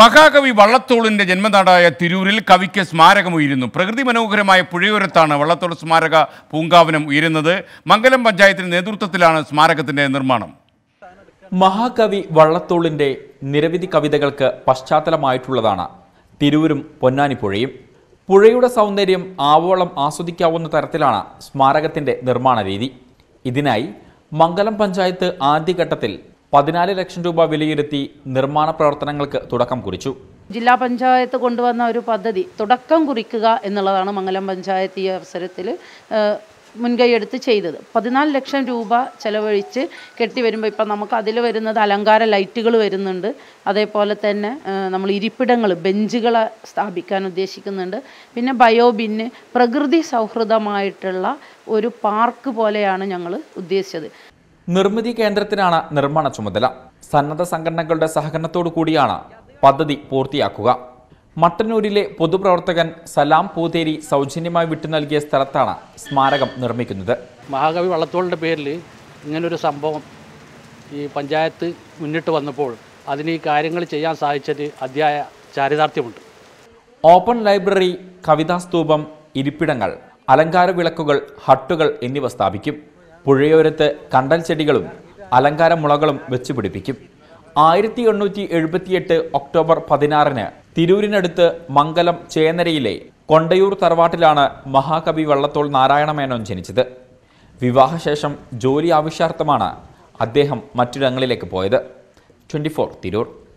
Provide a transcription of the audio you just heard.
മഹാകവി വള്ളത്തോളിൻ്റെ ജന്മനാടായ തിരൂരിൽ കവിക്ക് സ്മാരകം ഉയരുന്നു പ്രകൃതി മനോഹരമായ പുഴയോരത്താണ് വള്ളത്തോൾ സ്മാരക പൂങ്കാവനം ഉയരുന്നത് മംഗലം പഞ്ചായത്തിന്റെ നേതൃത്വത്തിലാണ് സ്മാരകത്തിന്റെ നിർമ്മാണം മഹാകവി വള്ളത്തോളിൻ്റെ നിരവധി കവിതകൾക്ക് പശ്ചാത്തലമായിട്ടുള്ളതാണ് തിരൂരും പൊന്നാനിപ്പുഴയും പുഴയുടെ സൗന്ദര്യം ആവോളം ആസ്വദിക്കാവുന്ന തരത്തിലാണ് സ്മാരകത്തിൻ്റെ നിർമ്മാണ രീതി ഇതിനായി മംഗലം പഞ്ചായത്ത് ആദ്യഘട്ടത്തിൽ പതിനാല് ലക്ഷം രൂപ വിലയിരുത്തി നിർമ്മാണ പ്രവർത്തനങ്ങൾക്ക് തുടക്കം കുറിച്ചു ജില്ലാ പഞ്ചായത്ത് കൊണ്ടുവന്ന ഒരു പദ്ധതി തുടക്കം കുറിക്കുക എന്നുള്ളതാണ് മംഗലം പഞ്ചായത്ത് ഈ അവസരത്തിൽ മുൻകൈയെടുത്ത് ചെയ്തത് പതിനാല് ലക്ഷം രൂപ ചെലവഴിച്ച് കെട്ടി വരുമ്പോൾ ഇപ്പം നമുക്ക് അതിൽ വരുന്നത് അലങ്കാര ലൈറ്റുകൾ വരുന്നുണ്ട് അതേപോലെ തന്നെ നമ്മൾ ഇരിപ്പിടങ്ങൾ ബെഞ്ചുകൾ സ്ഥാപിക്കാൻ ഉദ്ദേശിക്കുന്നുണ്ട് പിന്നെ ബയോബിന് പ്രകൃതി സൗഹൃദമായിട്ടുള്ള ഒരു പാർക്ക് പോലെയാണ് ഞങ്ങൾ ഉദ്ദേശിച്ചത് നിർമ്മിതി കേന്ദ്രത്തിനാണ് നിർമ്മാണ ചുമതല സന്നദ്ധ സംഘടനകളുടെ സഹകരണത്തോടു കൂടിയാണ് പദ്ധതി പൂർത്തിയാക്കുക മട്ടന്നൂരിലെ പൊതുപ്രവർത്തകൻ സലാം പൂതേരി സൗജന്യമായി വിട്ടു നൽകിയ സ്ഥലത്താണ് സ്മാരകം നിർമ്മിക്കുന്നത് മഹാകവി വള്ളത്തോളിൻ്റെ പേരിൽ ഇങ്ങനൊരു സംഭവം ഈ പഞ്ചായത്ത് മുന്നിട്ട് വന്നപ്പോൾ അതിന് ഈ കാര്യങ്ങൾ ചെയ്യാൻ സാധിച്ചത് അധ്യായ ചാരിതാർത്ഥ്യമുണ്ട് ഓപ്പൺ ലൈബ്രറി കവിതാസ്തൂപം ഇരിപ്പിടങ്ങൾ അലങ്കാര വിളക്കുകൾ ഹട്ടുകൾ എന്നിവ സ്ഥാപിക്കും പുഴയോരത്ത് കണ്ടൽ ചെടികളും അലങ്കാര മുളകളും വെച്ച് പിടിപ്പിക്കും ആയിരത്തി എണ്ണൂറ്റി എഴുപത്തിയെട്ട് ഒക്ടോബർ പതിനാറിന് തിരൂരിനടുത്ത് മംഗലം ചേന്നരയിലെ കൊണ്ടയൂർ തറവാട്ടിലാണ് മഹാകവി വള്ളത്തോൾ നാരായണമേനോൻ ജനിച്ചത് വിവാഹശേഷം ജോലി ആവശ്യാർത്ഥമാണ് അദ്ദേഹം മറ്റിടങ്ങളിലേക്ക് പോയത് ട്വൻറ്റി ഫോർ തിരൂർ